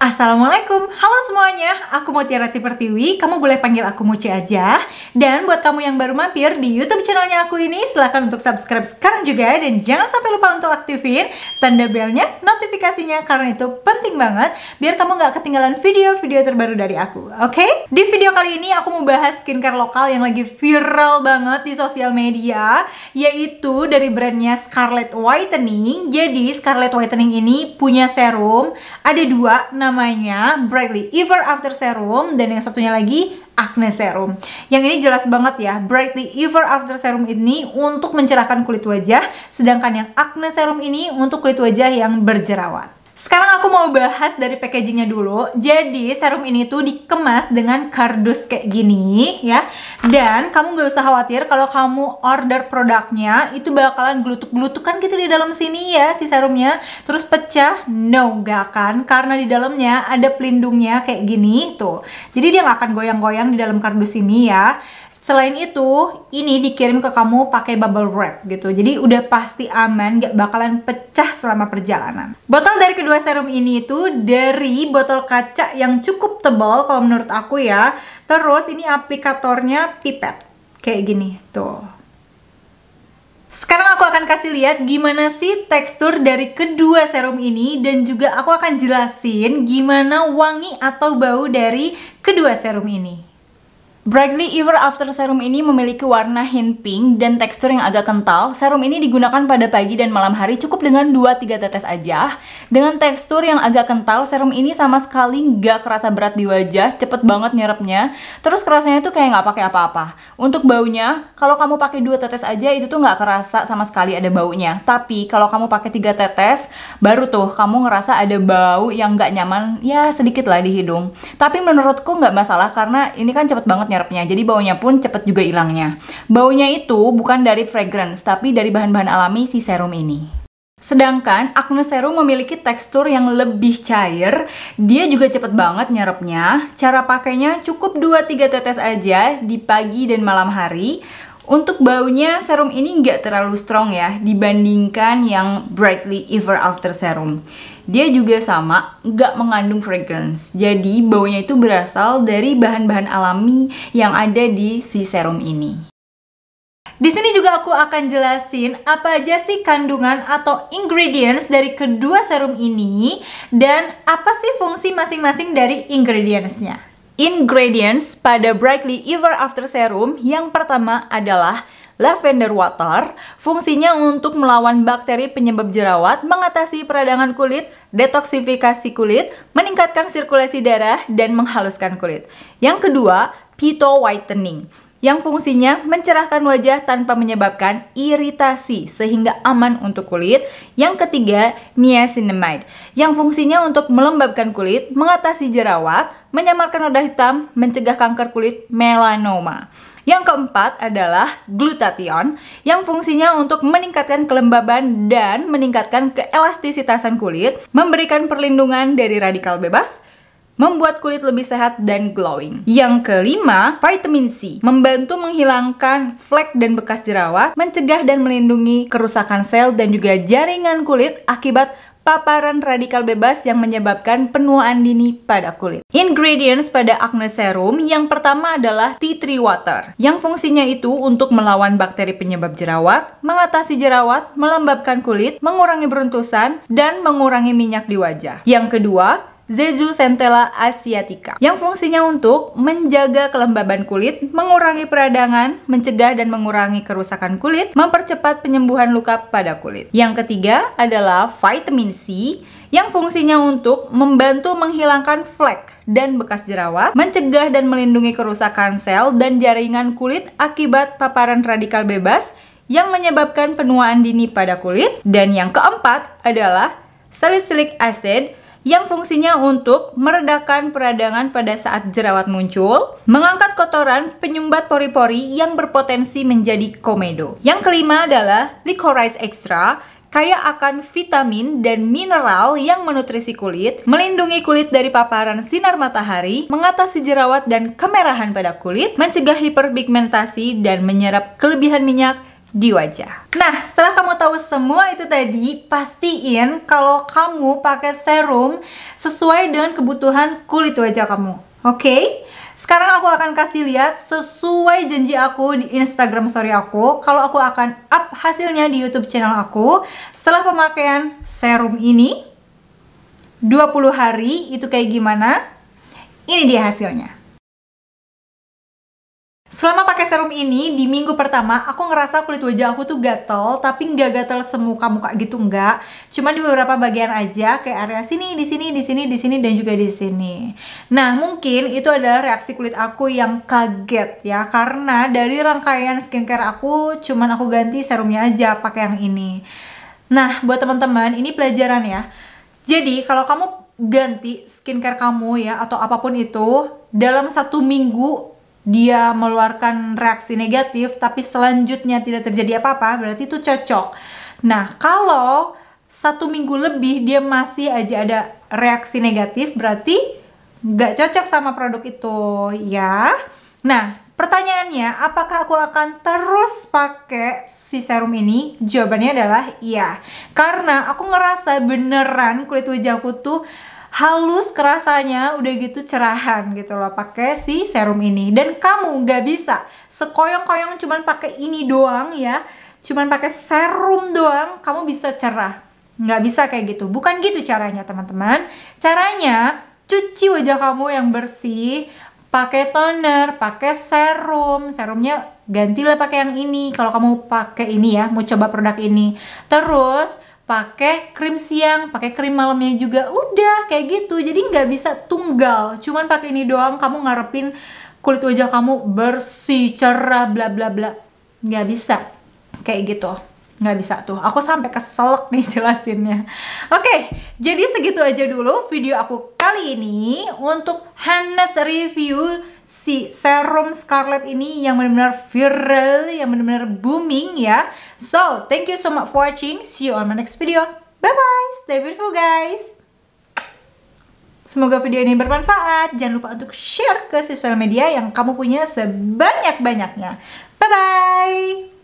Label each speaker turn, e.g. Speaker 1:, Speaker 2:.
Speaker 1: Assalamualaikum, halo semuanya, aku Mutiara Pertiwi, kamu boleh panggil aku Muci aja Dan buat kamu yang baru mampir di Youtube channelnya aku ini, silahkan untuk subscribe sekarang juga Dan jangan sampai lupa untuk aktifin tanda belnya, notifikasinya, karena itu penting banget Biar kamu nggak ketinggalan video-video terbaru dari aku, oke? Okay? Di video kali ini aku mau bahas skincare lokal yang lagi viral banget di sosial media Yaitu dari brandnya Scarlett Whitening Jadi Scarlett Whitening ini punya serum, ada dua, namanya Brightly Ever After Serum dan yang satunya lagi Acne Serum. Yang ini jelas banget ya, Brightly Ever After Serum ini untuk mencerahkan kulit wajah, sedangkan yang Acne Serum ini untuk kulit wajah yang berjerawat. Sekarang aku mau bahas dari packagingnya dulu. Jadi serum ini tuh dikemas dengan kardus kayak gini ya. Dan kamu gak usah khawatir kalau kamu order produknya itu bakalan gelutuk-gelutukan gitu di dalam sini ya si serumnya. Terus pecah? No, gak akan. Karena di dalamnya ada pelindungnya kayak gini tuh. Jadi dia gak akan goyang-goyang di dalam kardus ini ya. Selain itu, ini dikirim ke kamu pakai bubble wrap gitu. Jadi udah pasti aman, gak bakalan pecah selama perjalanan. Botol dari kedua serum ini itu dari botol kaca yang cukup tebal kalau menurut aku ya. Terus ini aplikatornya pipet. Kayak gini, tuh. Sekarang aku akan kasih lihat gimana sih tekstur dari kedua serum ini dan juga aku akan jelasin gimana wangi atau bau dari kedua serum ini. Brightly Ever After Serum ini memiliki warna hint pink dan tekstur yang agak kental. Serum ini digunakan pada pagi dan malam hari cukup dengan 2-3 tetes aja. Dengan tekstur yang agak kental, serum ini sama sekali nggak kerasa berat di wajah, cepet banget nyerapnya. Terus kerasanya tuh kayak nggak pakai apa-apa. Untuk baunya, kalau kamu pakai 2 tetes aja itu tuh nggak kerasa sama sekali ada baunya. Tapi kalau kamu pakai 3 tetes, baru tuh kamu ngerasa ada bau yang nggak nyaman, ya sedikit lah di hidung. Tapi menurutku nggak masalah karena ini kan cepet banget nyerapnya. Jadi baunya pun cepet juga hilangnya. Baunya itu bukan dari fragrance, tapi dari bahan-bahan alami si serum ini. Sedangkan acne serum memiliki tekstur yang lebih cair, dia juga cepet banget nyerapnya. Cara pakainya cukup 2-3 tetes aja di pagi dan malam hari. Untuk baunya serum ini nggak terlalu strong ya dibandingkan yang Brightly Ever After Serum. Dia juga sama, nggak mengandung fragrance. Jadi baunya itu berasal dari bahan-bahan alami yang ada di si serum ini. Di sini juga aku akan jelasin apa aja sih kandungan atau ingredients dari kedua serum ini dan apa sih fungsi masing-masing dari ingredientsnya. Ingredients pada Brightly Ever After Serum yang pertama adalah lavender water, fungsinya untuk melawan bakteri penyebab jerawat, mengatasi peradangan kulit, detoksifikasi kulit, meningkatkan sirkulasi darah, dan menghaluskan kulit. Yang kedua, Pito Whitening yang fungsinya mencerahkan wajah tanpa menyebabkan iritasi sehingga aman untuk kulit. Yang ketiga, niacinamide yang fungsinya untuk melembabkan kulit, mengatasi jerawat, menyamarkan noda hitam, mencegah kanker kulit melanoma. Yang keempat adalah glutathione yang fungsinya untuk meningkatkan kelembaban dan meningkatkan keelastisitasan kulit, memberikan perlindungan dari radikal bebas, membuat kulit lebih sehat dan glowing. Yang kelima, vitamin C membantu menghilangkan flek dan bekas jerawat, mencegah dan melindungi kerusakan sel dan juga jaringan kulit akibat paparan radikal bebas yang menyebabkan penuaan dini pada kulit. Ingredients pada acne serum yang pertama adalah tea tree water, yang fungsinya itu untuk melawan bakteri penyebab jerawat, mengatasi jerawat, melembabkan kulit, mengurangi beruntusan, dan mengurangi minyak di wajah. Yang kedua, Zeju Centella asiatica yang fungsinya untuk menjaga kelembaban kulit, mengurangi peradangan, mencegah dan mengurangi kerusakan kulit, mempercepat penyembuhan luka pada kulit. Yang ketiga adalah vitamin C yang fungsinya untuk membantu menghilangkan flek dan bekas jerawat, mencegah dan melindungi kerusakan sel dan jaringan kulit akibat paparan radikal bebas yang menyebabkan penuaan dini pada kulit. Dan yang keempat adalah salicylic acid yang fungsinya untuk meredakan peradangan pada saat jerawat muncul, mengangkat kotoran penyumbat pori-pori yang berpotensi menjadi komedo. Yang kelima adalah licorice extra kaya akan vitamin dan mineral yang menutrisi kulit, melindungi kulit dari paparan sinar matahari, mengatasi jerawat dan kemerahan pada kulit, mencegah hiperpigmentasi dan menyerap kelebihan minyak di wajah. Nah, setelah kamu tahu semua itu tadi, pastiin kalau kamu pakai serum sesuai dengan kebutuhan kulit wajah kamu. Oke? Okay? Sekarang aku akan kasih lihat sesuai janji aku di Instagram story aku kalau aku akan up hasilnya di YouTube channel aku setelah pemakaian serum ini 20 hari itu kayak gimana? Ini dia hasilnya. Selama pakai serum ini, di minggu pertama aku ngerasa kulit wajah aku tuh gatel, tapi nggak gatel semuka-muka gitu nggak. Cuman di beberapa bagian aja, kayak area sini, di sini, di sini, di sini, dan juga di sini. Nah, mungkin itu adalah reaksi kulit aku yang kaget ya, karena dari rangkaian skincare aku, cuman aku ganti serumnya aja pakai yang ini. Nah, buat teman-teman, ini pelajaran ya. Jadi, kalau kamu ganti skincare kamu ya, atau apapun itu, dalam satu minggu dia meluarkan reaksi negatif tapi selanjutnya tidak terjadi apa-apa berarti itu cocok. Nah kalau satu minggu lebih dia masih aja ada reaksi negatif berarti nggak cocok sama produk itu ya. Nah pertanyaannya apakah aku akan terus pakai si serum ini? Jawabannya adalah iya karena aku ngerasa beneran kulit wajahku tuh halus kerasanya udah gitu cerahan gitu loh pakai si serum ini dan kamu nggak bisa sekoyong-koyong cuman pakai ini doang ya cuman pakai serum doang kamu bisa cerah nggak bisa kayak gitu bukan gitu caranya teman-teman caranya cuci wajah kamu yang bersih pakai toner, pakai serum, serumnya gantilah pakai yang ini. Kalau kamu pakai ini ya, mau coba produk ini. Terus pakai krim siang, pakai krim malamnya juga. Udah kayak gitu. Jadi nggak bisa tunggal. Cuman pakai ini doang kamu ngarepin kulit wajah kamu bersih, cerah, bla bla bla. Nggak bisa. Kayak gitu. Nggak bisa tuh. Aku sampai keselak nih jelasinnya. Oke, jadi segitu aja dulu video aku kali ini untuk Hannes review si serum Scarlet ini yang benar-benar viral, yang benar-benar booming ya. So, thank you so much for watching. See you on my next video. Bye-bye. Stay beautiful guys. Semoga video ini bermanfaat. Jangan lupa untuk share ke sosial media yang kamu punya sebanyak-banyaknya. Bye-bye.